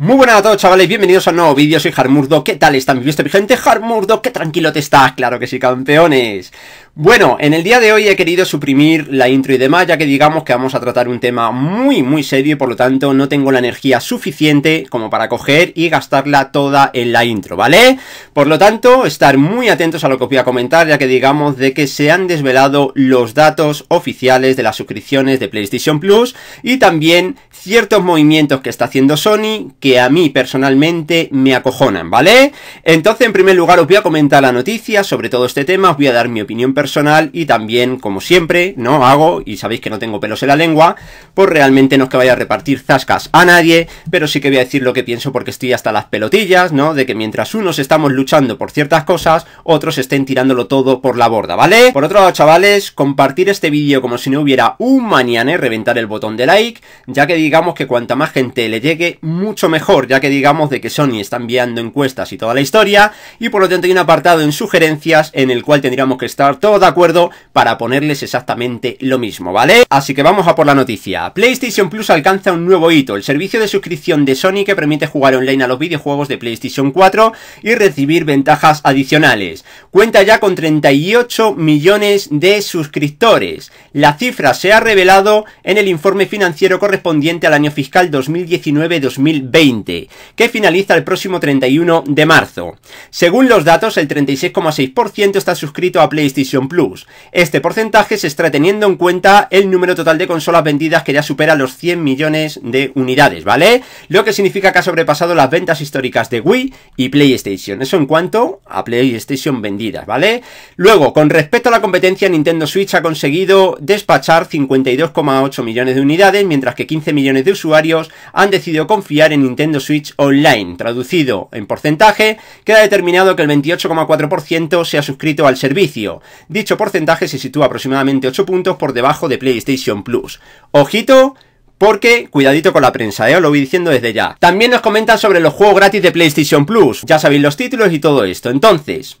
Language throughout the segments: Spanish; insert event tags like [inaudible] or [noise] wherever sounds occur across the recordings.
Muy buenas a todos chavales, bienvenidos a un nuevo vídeo, soy Harmurdo, ¿qué tal están? ¿Viste mi gente? Harmurdo, qué tranquilo te estás, claro que sí campeones Bueno, en el día de hoy he querido suprimir la intro y demás, ya que digamos que vamos a tratar un tema muy muy serio y por lo tanto no tengo la energía suficiente como para coger y gastarla toda en la intro, ¿vale? Por lo tanto, estar muy atentos a lo que os voy a comentar, ya que digamos de que se han desvelado los datos oficiales de las suscripciones de PlayStation Plus y también ciertos movimientos que está haciendo Sony que a mí personalmente me acojonan, ¿vale? Entonces, en primer lugar, os voy a comentar la noticia sobre todo este tema, os voy a dar mi opinión personal y también, como siempre, no hago, y sabéis que no tengo pelos en la lengua, pues realmente no es que vaya a repartir zascas a nadie, pero sí que voy a decir lo que pienso porque estoy hasta las pelotillas, ¿no? De que mientras unos estamos luchando por ciertas cosas, otros estén tirándolo todo por la borda, ¿vale? Por otro lado, chavales, compartir este vídeo como si no hubiera un mañana, reventar el botón de like, ya que digamos que cuanta más gente le llegue, mucho mejor, ya que digamos de que Sony está enviando encuestas y toda la historia, y por lo tanto hay un apartado en sugerencias en el cual tendríamos que estar todos de acuerdo para ponerles exactamente lo mismo, ¿vale? Así que vamos a por la noticia. PlayStation Plus alcanza un nuevo hito, el servicio de suscripción de Sony que permite jugar online a los videojuegos de PlayStation 4 y recibir ventajas adicionales. Cuenta ya con 38 millones de suscriptores. La cifra se ha revelado en el informe financiero correspondiente al año fiscal 2019-2020, que finaliza el próximo 31 de marzo. Según los datos, el 36,6% está suscrito a PlayStation Plus. Este porcentaje se está teniendo en cuenta el número total de consolas vendidas que ya supera los 100 millones de unidades, ¿vale? Lo que significa que ha sobrepasado las ventas históricas de Wii y PlayStation. Eso en cuanto a PlayStation vendidas, ¿vale? Luego, con respecto a la competencia, Nintendo Switch ha conseguido despachar 52,8 millones de unidades, mientras que 15 millones de usuarios han decidido confiar en Nintendo Switch Online. Traducido en porcentaje, queda determinado que el 28,4% se ha suscrito al servicio. Dicho porcentaje se sitúa aproximadamente 8 puntos por debajo de PlayStation Plus. Ojito, porque cuidadito con la prensa, ¿eh? lo voy diciendo desde ya. También nos comentan sobre los juegos gratis de PlayStation Plus, ya sabéis los títulos y todo esto. Entonces,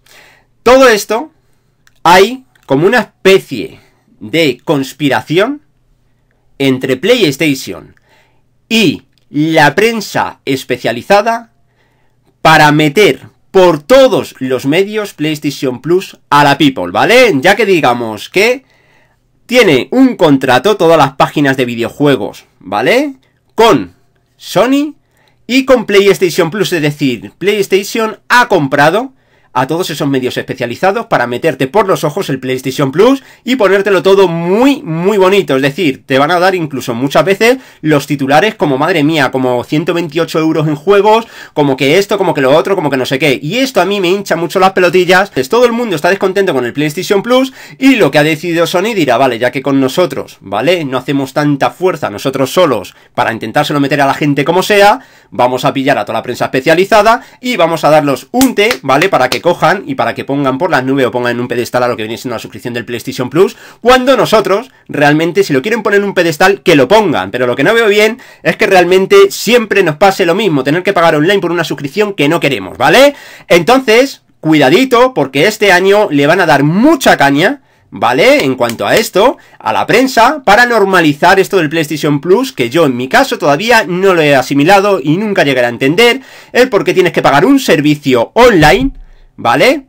todo esto hay como una especie de conspiración entre PlayStation, y la prensa especializada para meter por todos los medios PlayStation Plus a la People, ¿vale? Ya que digamos que tiene un contrato todas las páginas de videojuegos, ¿vale? Con Sony y con PlayStation Plus, es decir, PlayStation ha comprado a todos esos medios especializados para meterte por los ojos el PlayStation Plus y ponértelo todo muy, muy bonito. Es decir, te van a dar incluso muchas veces los titulares como madre mía, como 128 euros en juegos, como que esto, como que lo otro, como que no sé qué. Y esto a mí me hincha mucho las pelotillas. es todo el mundo está descontento con el PlayStation Plus y lo que ha decidido Sony dirá, vale, ya que con nosotros, ¿vale? No hacemos tanta fuerza nosotros solos para intentárselo meter a la gente como sea, vamos a pillar a toda la prensa especializada y vamos a darlos un té, ¿vale? Para que y para que pongan por las nubes o pongan en un pedestal a lo que viene siendo la suscripción del PlayStation Plus, cuando nosotros realmente si lo quieren poner en un pedestal, que lo pongan. Pero lo que no veo bien es que realmente siempre nos pase lo mismo, tener que pagar online por una suscripción que no queremos, ¿vale? Entonces, cuidadito, porque este año le van a dar mucha caña. ¿vale? En cuanto a esto, a la prensa, para normalizar esto del PlayStation Plus, que yo en mi caso todavía no lo he asimilado y nunca llegaré a entender, el porque tienes que pagar un servicio online ¿vale?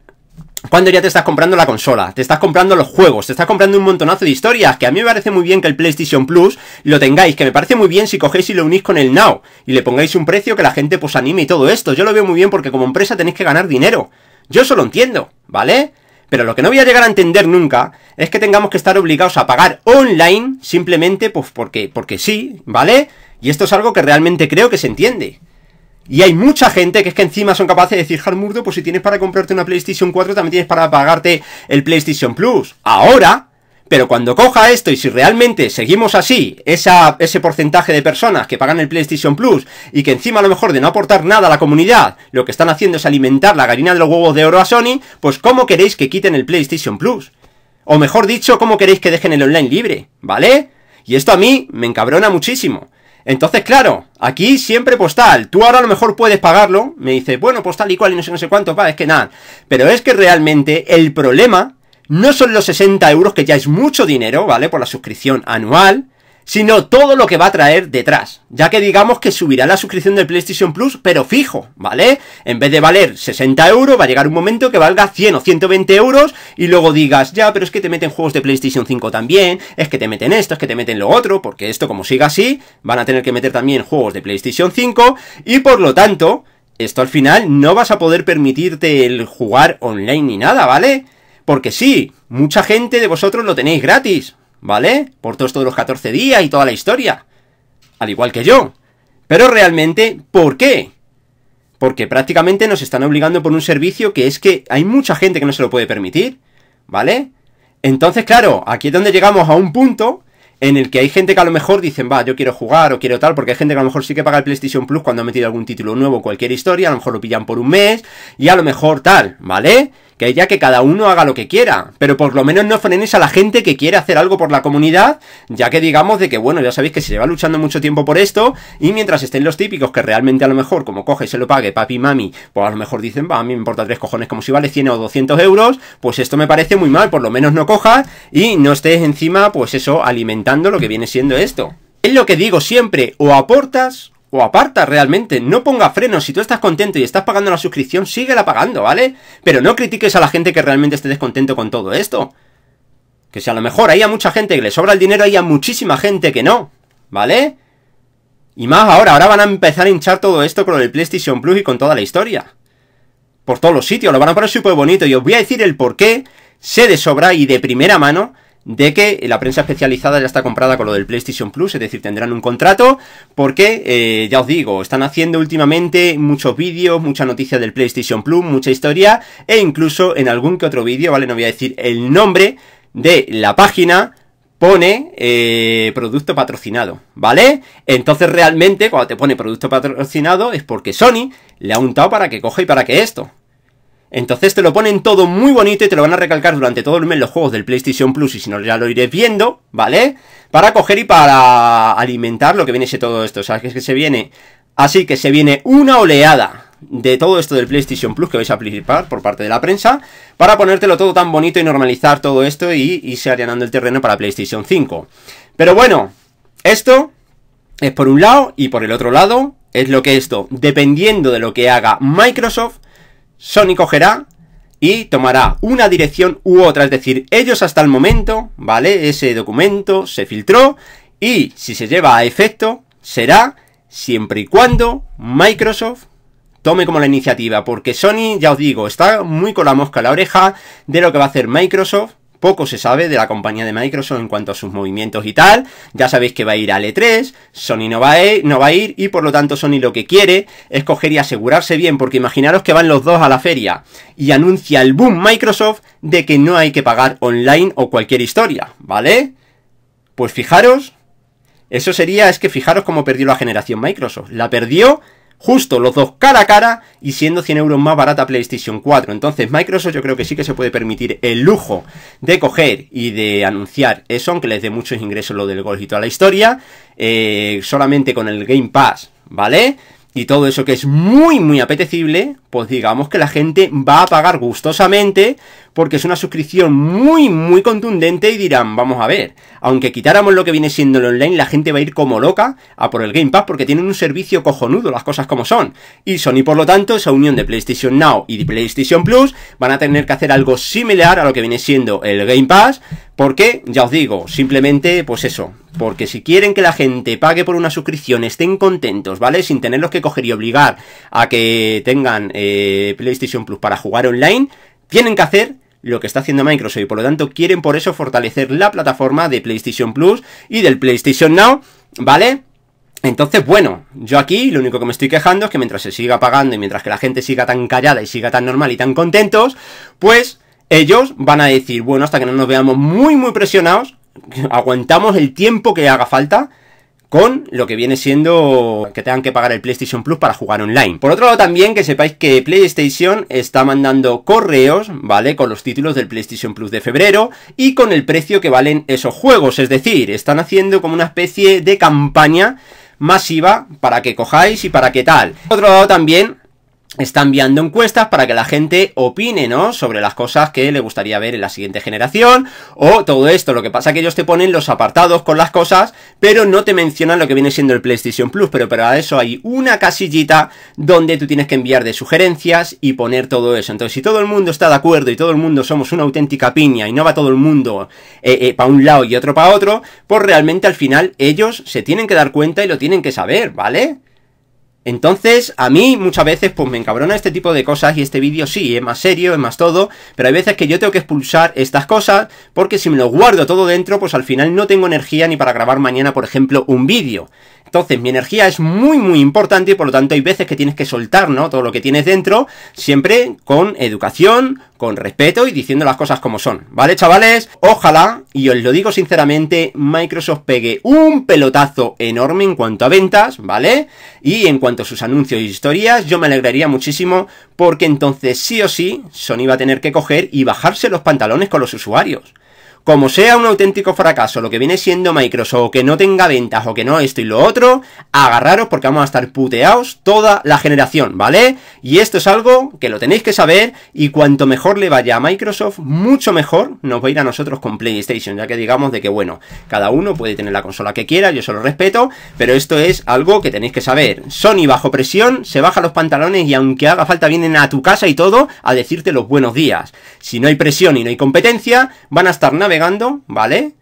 Cuando ya te estás comprando la consola, te estás comprando los juegos, te estás comprando un montonazo de historias, que a mí me parece muy bien que el PlayStation Plus lo tengáis, que me parece muy bien si cogéis y lo unís con el Now, y le pongáis un precio que la gente pues anime y todo esto, yo lo veo muy bien porque como empresa tenéis que ganar dinero, yo eso lo entiendo, ¿vale? Pero lo que no voy a llegar a entender nunca es que tengamos que estar obligados a pagar online simplemente pues porque, porque sí, ¿vale? Y esto es algo que realmente creo que se entiende. Y hay mucha gente que es que encima son capaces de decir, Harmurdo, pues si tienes para comprarte una PlayStation 4, también tienes para pagarte el PlayStation Plus. Ahora, pero cuando coja esto y si realmente seguimos así, ese porcentaje de personas que pagan el PlayStation Plus y que encima a lo mejor de no aportar nada a la comunidad, lo que están haciendo es alimentar la gallina de los huevos de oro a Sony, pues ¿cómo queréis que quiten el PlayStation Plus? O mejor dicho, ¿cómo queréis que dejen el online libre? ¿Vale? Y esto a mí me encabrona muchísimo. Entonces, claro, aquí siempre postal. Tú ahora a lo mejor puedes pagarlo. Me dice, bueno, postal y cual y no sé, no sé cuánto, va, es que nada. Pero es que realmente el problema no son los 60 euros, que ya es mucho dinero, ¿vale? Por la suscripción anual sino todo lo que va a traer detrás, ya que digamos que subirá la suscripción del PlayStation Plus, pero fijo, ¿vale? En vez de valer 60 euros, va a llegar un momento que valga 100 o 120 euros y luego digas, ya, pero es que te meten juegos de PlayStation 5 también, es que te meten esto, es que te meten lo otro, porque esto como siga así, van a tener que meter también juegos de PlayStation 5 y por lo tanto, esto al final no vas a poder permitirte el jugar online ni nada, ¿vale? Porque sí, mucha gente de vosotros lo tenéis gratis, ¿vale? Por todos los 14 días y toda la historia. Al igual que yo. Pero realmente, ¿por qué? Porque prácticamente nos están obligando por un servicio que es que hay mucha gente que no se lo puede permitir, ¿vale? Entonces, claro, aquí es donde llegamos a un punto en el que hay gente que a lo mejor dicen, va, yo quiero jugar o quiero tal, porque hay gente que a lo mejor sí que paga el PlayStation Plus cuando ha metido algún título nuevo, cualquier historia, a lo mejor lo pillan por un mes y a lo mejor tal, ¿vale? que ya que cada uno haga lo que quiera, pero por lo menos no frenes a la gente que quiere hacer algo por la comunidad, ya que digamos de que, bueno, ya sabéis que se lleva luchando mucho tiempo por esto, y mientras estén los típicos que realmente a lo mejor, como coge y se lo pague papi y mami, pues a lo mejor dicen, va, a mí me importa tres cojones como si vale 100 o 200 euros, pues esto me parece muy mal, por lo menos no cojas y no estés encima, pues eso, alimentando lo que viene siendo esto. Es lo que digo siempre, o aportas o aparta realmente, no ponga frenos, si tú estás contento y estás pagando la suscripción, síguela pagando, ¿vale? Pero no critiques a la gente que realmente esté descontento con todo esto. Que si a lo mejor hay a mucha gente que le sobra el dinero, hay a muchísima gente que no, ¿vale? Y más ahora, ahora van a empezar a hinchar todo esto con el PlayStation Plus y con toda la historia. Por todos los sitios, lo van a poner súper bonito y os voy a decir el por qué se de sobra y de primera mano de que la prensa especializada ya está comprada con lo del PlayStation Plus, es decir, tendrán un contrato, porque eh, ya os digo, están haciendo últimamente muchos vídeos, mucha noticia del PlayStation Plus, mucha historia, e incluso en algún que otro vídeo, ¿vale? No voy a decir el nombre de la página, pone eh, producto patrocinado, ¿vale? Entonces realmente cuando te pone producto patrocinado es porque Sony le ha untado para que coja y para que esto, entonces te lo ponen todo muy bonito y te lo van a recalcar durante todo el mes los juegos del PlayStation Plus y si no ya lo iré viendo, ¿vale? Para coger y para alimentar lo que viene ese todo esto. O que es que se viene... Así que se viene una oleada de todo esto del PlayStation Plus que vais a participar por parte de la prensa para ponértelo todo tan bonito y normalizar todo esto y irse allanando el terreno para PlayStation 5. Pero bueno, esto es por un lado y por el otro lado es lo que esto, dependiendo de lo que haga Microsoft, Sony cogerá y tomará una dirección u otra, es decir, ellos hasta el momento, ¿vale? Ese documento se filtró y si se lleva a efecto será siempre y cuando Microsoft tome como la iniciativa, porque Sony, ya os digo, está muy con la mosca a la oreja de lo que va a hacer Microsoft poco se sabe de la compañía de Microsoft en cuanto a sus movimientos y tal. Ya sabéis que va a ir a l e 3 Sony no va, a ir, no va a ir y por lo tanto Sony lo que quiere es coger y asegurarse bien, porque imaginaros que van los dos a la feria y anuncia el boom Microsoft de que no hay que pagar online o cualquier historia, ¿vale? Pues fijaros, eso sería, es que fijaros cómo perdió la generación Microsoft. La perdió justo los dos cara a cara y siendo 100 euros más barata PlayStation 4. Entonces Microsoft yo creo que sí que se puede permitir el lujo de coger y de anunciar eso, aunque les dé muchos ingresos lo del gol y toda la historia, eh, solamente con el Game Pass, ¿vale? y todo eso que es muy, muy apetecible, pues digamos que la gente va a pagar gustosamente porque es una suscripción muy, muy contundente y dirán, vamos a ver, aunque quitáramos lo que viene siendo el online, la gente va a ir como loca a por el Game Pass porque tienen un servicio cojonudo, las cosas como son. Y Sony, por lo tanto, esa unión de PlayStation Now y de PlayStation Plus van a tener que hacer algo similar a lo que viene siendo el Game Pass ¿Por qué? Ya os digo, simplemente, pues eso. Porque si quieren que la gente pague por una suscripción, estén contentos, ¿vale? Sin tenerlos que coger y obligar a que tengan eh, PlayStation Plus para jugar online, tienen que hacer lo que está haciendo Microsoft y por lo tanto quieren por eso fortalecer la plataforma de PlayStation Plus y del PlayStation Now, ¿vale? Entonces, bueno, yo aquí lo único que me estoy quejando es que mientras se siga pagando y mientras que la gente siga tan callada y siga tan normal y tan contentos, pues ellos van a decir, bueno, hasta que no nos veamos muy, muy presionados, [laughs] aguantamos el tiempo que haga falta con lo que viene siendo que tengan que pagar el PlayStation Plus para jugar online. Por otro lado también que sepáis que PlayStation está mandando correos, ¿vale? Con los títulos del PlayStation Plus de febrero y con el precio que valen esos juegos. Es decir, están haciendo como una especie de campaña masiva para que cojáis y para que tal. Por otro lado también está enviando encuestas para que la gente opine, ¿no? Sobre las cosas que le gustaría ver en la siguiente generación o todo esto. Lo que pasa es que ellos te ponen los apartados con las cosas, pero no te mencionan lo que viene siendo el PlayStation Plus. Pero para eso hay una casillita donde tú tienes que enviar de sugerencias y poner todo eso. Entonces, si todo el mundo está de acuerdo y todo el mundo somos una auténtica piña y no va todo el mundo eh, eh, para un lado y otro para otro, pues realmente al final ellos se tienen que dar cuenta y lo tienen que saber, ¿vale? Entonces, a mí muchas veces pues me encabrona este tipo de cosas y este vídeo sí, es más serio, es más todo, pero hay veces que yo tengo que expulsar estas cosas porque si me lo guardo todo dentro, pues al final no tengo energía ni para grabar mañana, por ejemplo, un vídeo. Entonces, mi energía es muy, muy importante y por lo tanto hay veces que tienes que soltar, ¿no? Todo lo que tienes dentro, siempre con educación, con respeto y diciendo las cosas como son. ¿Vale, chavales? Ojalá, y os lo digo sinceramente, Microsoft pegue un pelotazo enorme en cuanto a ventas, ¿vale? Y en cuanto a sus anuncios y e historias, yo me alegraría muchísimo porque entonces sí o sí, Sony va a tener que coger y bajarse los pantalones con los usuarios como sea un auténtico fracaso lo que viene siendo Microsoft, o que no tenga ventas, o que no esto y lo otro, agarraros porque vamos a estar puteados toda la generación, ¿vale? Y esto es algo que lo tenéis que saber, y cuanto mejor le vaya a Microsoft, mucho mejor nos va a ir a nosotros con PlayStation, ya que digamos de que, bueno, cada uno puede tener la consola que quiera, yo se lo respeto, pero esto es algo que tenéis que saber. Sony bajo presión, se baja los pantalones y aunque haga falta vienen a tu casa y todo, a decirte los buenos días. Si no hay presión y no hay competencia, van a estar navegando ¿vale?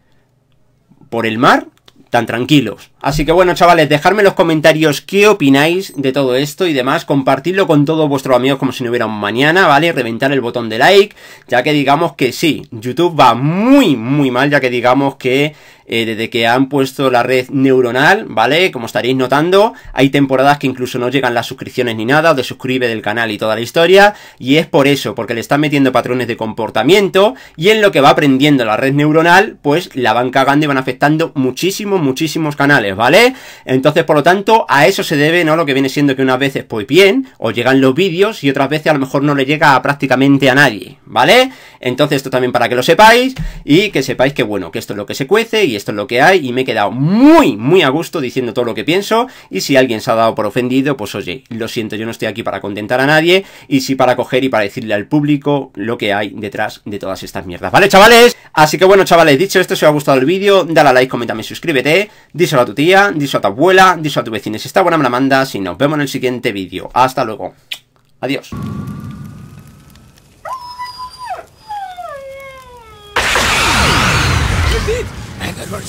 Por el mar, tan tranquilos. Así que bueno, chavales, dejadme en los comentarios qué opináis de todo esto y demás, compartidlo con todos vuestros amigos como si no hubiera un mañana, ¿vale? Reventar el botón de like, ya que digamos que sí, YouTube va muy, muy mal, ya que digamos que eh, desde que han puesto la red neuronal, ¿vale? Como estaréis notando, hay temporadas que incluso no llegan las suscripciones ni nada, o suscribe del canal y toda la historia, y es por eso, porque le están metiendo patrones de comportamiento, y en lo que va aprendiendo la red neuronal, pues la van cagando y van afectando muchísimos, muchísimos canales, ¿vale? Entonces, por lo tanto, a eso se debe, ¿no? Lo que viene siendo que unas veces, pues bien, o llegan los vídeos, y otras veces a lo mejor no le llega a prácticamente a nadie, ¿vale? Entonces, esto también para que lo sepáis, y que sepáis que, bueno, que esto es lo que se cuece, y esto es lo que hay y me he quedado muy, muy a gusto diciendo todo lo que pienso y si alguien se ha dado por ofendido, pues oye, lo siento, yo no estoy aquí para contentar a nadie y sí para coger y para decirle al público lo que hay detrás de todas estas mierdas, ¿vale, chavales? Así que bueno, chavales, dicho esto, si os ha gustado el vídeo, dale a like, coméntame, suscríbete, díselo a tu tía, díselo a tu abuela, díselo a tu vecina, si está buena me la mandas y nos vemos en el siguiente vídeo. Hasta luego. Adiós.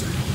Desert.